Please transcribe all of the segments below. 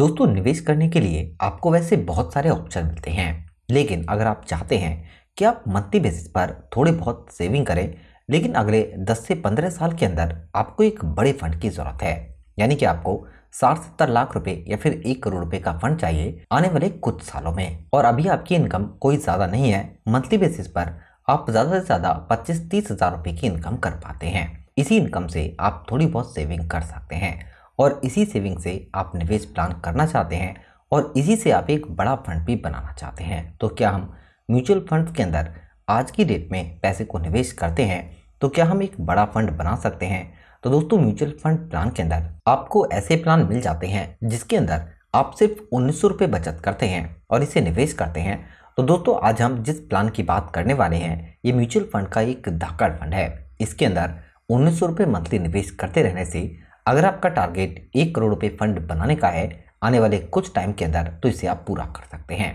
दोस्तों निवेश करने के लिए आपको वैसे बहुत सारे ऑप्शन मिलते हैं लेकिन अगर आप चाहते हैं कि आप मंथली बेसिस पर थोड़े बहुत सेविंग करें लेकिन अगले 10 से 15 साल के अंदर आपको एक बड़े फंड की ज़रूरत है यानी कि आपको साठ सत्तर लाख रुपए या फिर एक करोड़ रुपए का फंड चाहिए आने वाले कुछ सालों में और अभी आपकी इनकम कोई ज़्यादा नहीं है मंथली बेसिस पर आप ज़्यादा से ज़्यादा पच्चीस तीस हज़ार रुपए की इनकम कर पाते हैं इसी इनकम से आप थोड़ी बहुत सेविंग कर सकते हैं और इसी सेविंग से आप निवेश प्लान करना चाहते हैं और इसी से आप एक बड़ा फंड भी बनाना चाहते हैं तो क्या हम म्यूचुअल फंड के अंदर आज की डेट में पैसे को निवेश करते हैं तो क्या हम एक बड़ा फंड बना सकते हैं तो दोस्तों म्यूचुअल फंड प्लान के अंदर आपको ऐसे प्लान मिल जाते हैं जिसके अंदर आप सिर्फ उन्नीस सौ बचत करते हैं और इसे निवेश करते हैं तो दोस्तों आज हम जिस प्लान की बात करने वाले हैं ये म्यूचुअल फंड का एक धाकड़ फंड है इसके अंदर उन्नीस सौ मंथली निवेश करते रहने से अगर आपका टारगेट एक करोड़ रुपये फंड बनाने का है आने वाले कुछ टाइम के अंदर तो इसे आप पूरा कर सकते हैं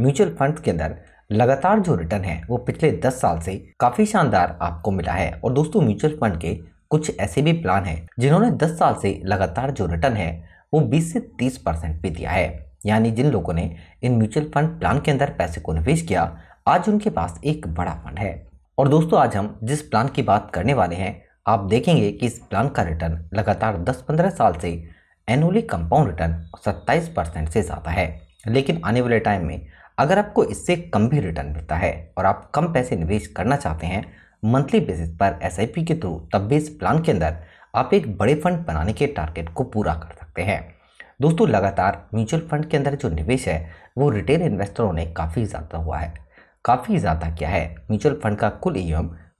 म्यूचुअल फंड के अंदर लगातार जो रिटर्न है वो पिछले 10 साल से काफ़ी शानदार आपको मिला है और दोस्तों म्यूचुअल फंड के कुछ ऐसे भी प्लान हैं जिन्होंने 10 साल से लगातार जो रिटर्न है वो 20 से 30 परसेंट भी दिया है यानी जिन लोगों ने इन म्यूचुअल फंड प्लान के अंदर पैसे को निवेश किया आज उनके पास एक बड़ा फंड है और दोस्तों आज हम जिस प्लान की बात करने वाले हैं आप देखेंगे कि इस प्लान का रिटर्न लगातार 10-15 साल से एनुअली कंपाउंड रिटर्न 27 परसेंट से ज़्यादा है लेकिन आने वाले टाइम में अगर आपको इससे कम भी रिटर्न मिलता है और आप कम पैसे निवेश करना चाहते हैं मंथली बेसिस पर एस के थ्रू तब भी इस प्लान के अंदर आप एक बड़े फंड बनाने के टारगेट को पूरा कर सकते हैं दोस्तों लगातार म्यूचुअल फंड के अंदर जो निवेश है वो रिटेल इन्वेस्टरों ने काफ़ी ज़्यादा हुआ है काफ़ी ज़्यादा क्या है म्यूचुअल फंड का कुल ई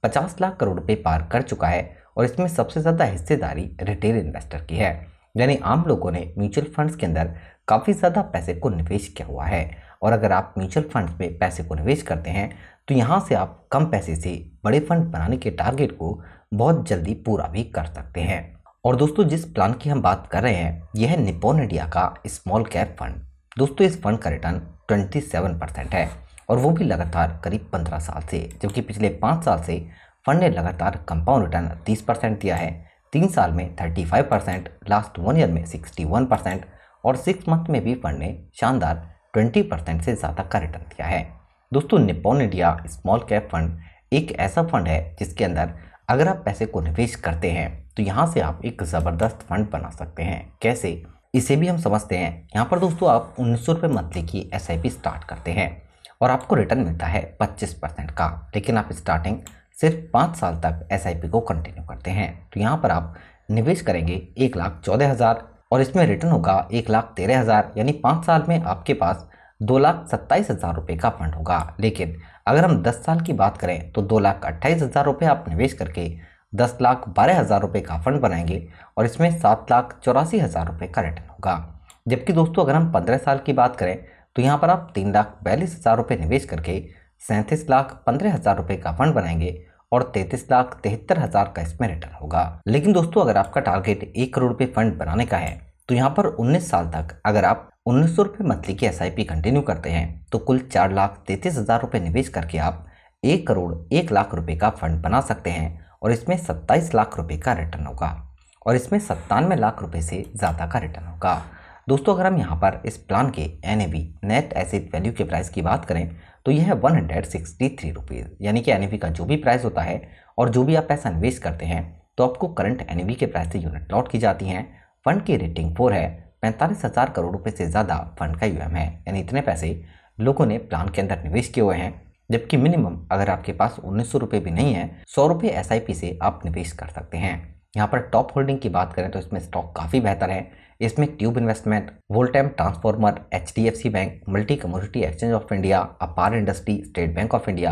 पचास लाख करोड़ रुपये पार कर चुका है और इसमें सबसे ज़्यादा हिस्सेदारी रिटेल इन्वेस्टर की है यानी आम लोगों ने म्यूचुअल फंड्स के अंदर काफ़ी ज़्यादा पैसे को निवेश किया हुआ है और अगर आप म्यूचुअल फंड्स में पैसे को निवेश करते हैं तो यहाँ से आप कम पैसे से बड़े फंड बनाने के टारगेट को बहुत जल्दी पूरा भी कर सकते हैं और दोस्तों जिस प्लान की हम बात कर रहे हैं यह है निपोन इंडिया का स्मॉल कैप फंड दोस्तों इस फंड का रिटर्न ट्वेंटी परसेंट है और वो भी लगातार करीब पंद्रह साल से जबकि पिछले पाँच साल से फंड ने लगातार कंपाउंड रिटर्न तीस परसेंट दिया है तीन साल में thirty five percent last one year में सिक्सटी वन परसेंट और सिक्स मंथ में भी फंड ने शानदार ट्वेंटी परसेंट से ज़्यादा का रिटर्न दिया है दोस्तों Nippon India small cap fund एक ऐसा फंड है जिसके अंदर अगर आप पैसे को निवेश करते हैं तो यहाँ से आप एक ज़बरदस्त फंड बना सकते हैं कैसे इसे भी हम समझते हैं यहाँ पर दोस्तों आप उन्नीस सौ रुपये मंथली की एस स्टार्ट करते हैं और आपको रिटर्न मिलता है 25 परसेंट का लेकिन आप स्टार्टिंग सिर्फ पाँच साल तक एस को कंटिन्यू करते हैं तो यहाँ पर आप निवेश करेंगे एक लाख चौदह हज़ार और इसमें रिटर्न होगा एक लाख तेरह हज़ार यानी पाँच साल में आपके पास दो लाख सत्ताईस हज़ार रुपये का फंड होगा लेकिन अगर हम दस साल की बात करें तो दो लाख अट्ठाईस हज़ार रुपये आप निवेश करके दस लाख बारह हज़ार रुपये का फंड बनाएंगे और इसमें सात लाख चौरासी हज़ार रुपये का रिटर्न होगा जबकि दोस्तों अगर हम पंद्रह साल की बात करें तो यहाँ पर आप तीन लाख बयालीस हज़ार रुपये निवेश करके सैंतीस लाख पंद्रह हज़ार रुपये का फंड बनाएंगे और तैंतीस लाख तिहत्तर हज़ार का इसमें रिटर्न होगा लेकिन दोस्तों अगर आपका टारगेट एक करोड़ रुपये फंड बनाने का है तो यहाँ पर उन्नीस साल तक अगर आप उन्नीस सौ रुपये मंथली की एस कंटिन्यू करते हैं तो कुल चार लाख तैंतीस हज़ार रुपये निवेश करके आप एक करोड़ एक लाख रुपये का फंड बना सकते हैं और इसमें सत्ताईस लाख रुपये का रिटर्न होगा और इसमें सत्तानवे लाख रुपये से ज़्यादा का रिटर्न होगा दोस्तों अगर हम यहाँ पर इस प्लान के एन नेट एसिड वैल्यू के प्राइस की बात करें तो यह है one hundred sixty three rupees यानी कि एन का जो भी प्राइस होता है और जो भी आप पैसा निवेश करते हैं तो आपको करंट एन के प्राइस से यूनिट लॉट की जाती हैं फंड की रेटिंग फोर है पैंतालीस हज़ार करोड़ रुपये से ज़्यादा फंड का यू है यानी इतने पैसे लोगों ने प्लान के अंदर निवेश किए हुए हैं जबकि मिनिमम अगर आपके पास उन्नीस सौ रुपये भी नहीं है सौ रुपये एस से आप निवेश कर सकते हैं यहाँ पर टॉप होल्डिंग की बात करें तो इसमें स्टॉक काफ़ी बेहतर है इसमें ट्यूब investment Voltamp transformer H bank multi commodity exchange of India Apar industry State Bank of India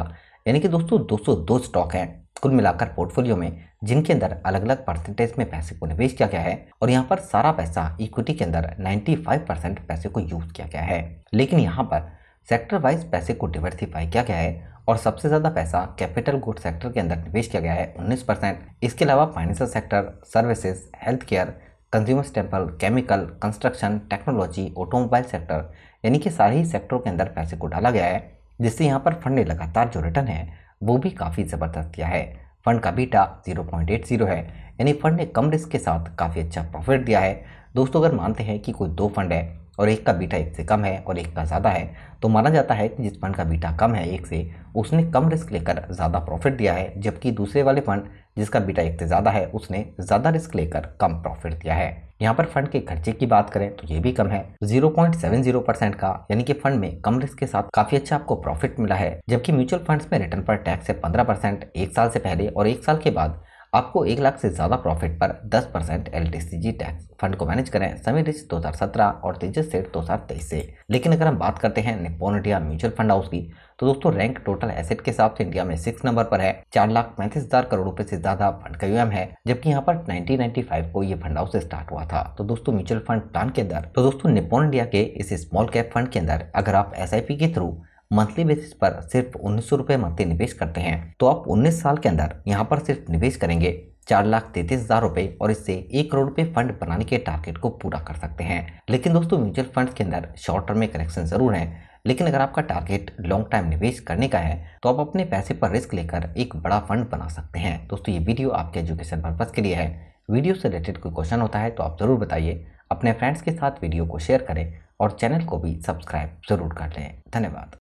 यानी कि दोस्तों दो स्टॉक हैं कुल मिलाकर पोर्टफोलियो में जिनके अंदर अलग अलग परसेंटेज में पैसे को निवेश किया गया है और यहाँ पर सारा पैसा इक्विटी के अंदर 95 परसेंट पैसे को यूज किया गया है लेकिन यहाँ पर सेक्टर वाइज पैसे को डिवर्सिफाई किया गया है और सबसे ज़्यादा पैसा कैपिटल गुड सेक्टर के अंदर निवेश किया गया है 19 परसेंट इसके अलावा financial sector services health care consumer staple chemical construction technology automobile sector यानी कि सारे ही सेक्टरों के अंदर पैसे को डाला गया है जिससे यहाँ पर फंड ने लगातार जो रिटर्न है वो भी काफ़ी ज़बरदस्त किया है फंड का बीटा 0.80 है यानी फंड ने कम रिस्क के साथ काफ़ी अच्छा प्रॉफिट दिया है दोस्तों अगर मानते हैं कि कोई दो फंड है और एक का बीटा एक से कम है और एक का ज़्यादा है तो माना जाता है कि जिस फंड का बीटा कम है एक से उसने कम रिस्क लेकर ज़्यादा प्रॉफिट दिया है जबकि दूसरे वाले फंड जिसका बीटा एक से ज़्यादा है उसने ज़्यादा रिस्क लेकर कम प्रॉफिट दिया है यहाँ पर फंड के खर्चे की बात करें तो ये भी कम है 0.70 परसेंट का यानी कि फंड में कम रिस्क के साथ काफी अच्छा आपको प्रॉफिट मिला है जबकि म्यूचुअल फंड्स में रिटर्न पर टैक्स है 15 परसेंट एक साल से पहले और एक साल के बाद आपको एक लाख से ज़्यादा प्रॉफिट पर 10 परसेंट एल टैक्स फंड को मैनेज करें समीर रिच सत्रह और तेजस सेठ तेईस से लेकिन अगर हम बात करते हैं Nippon India mutual fund house की तो दोस्तों रैंक टोटल एसेट के हिसाब से इंडिया में सिक्स नंबर पर है चार लाख पैंतीस हजार करोड़ रुपए से ज्यादा फंड का यूएम है जबकि यहाँ पर 1995 को ये फंड हाउस स्टार्ट हुआ था तो दोस्तों म्यूचुअल फंड प्लान के अंदर तो दोस्तों निपोन इंडिया के इस स्मॉल कैप फंड के अंदर अगर आप एस के थ्रू मंथली बेसिस पर सिर्फ उन्नीस सौ रुपये मंथली निवेश करते हैं तो आप उन्नीस साल के अंदर यहाँ पर सिर्फ निवेश करेंगे चार लाख तैतीस हजार रुपए और इससे एक करोड़ रुपए फंड बनाने के टारगेट को पूरा कर सकते हैं लेकिन दोस्तों म्यूचुअल फंड के अंदर शॉर्ट टर्म में करेक्शन जरूर है लेकिन अगर आपका टारगेट लॉन्ग टाइम निवेश करने का है तो आप अपने पैसे पर रिस्क लेकर एक बड़ा फंड बना सकते हैं दोस्तों ये वीडियो आपके एजुकेशन पर्पज के लिए है वीडियो से रिलेटेड कोई क्वेश्चन होता है तो आप जरूर बताइए अपने फ्रेंड्स के साथ वीडियो को शेयर करें और चैनल को भी सब्सक्राइब जरूर कर लें धन्यवाद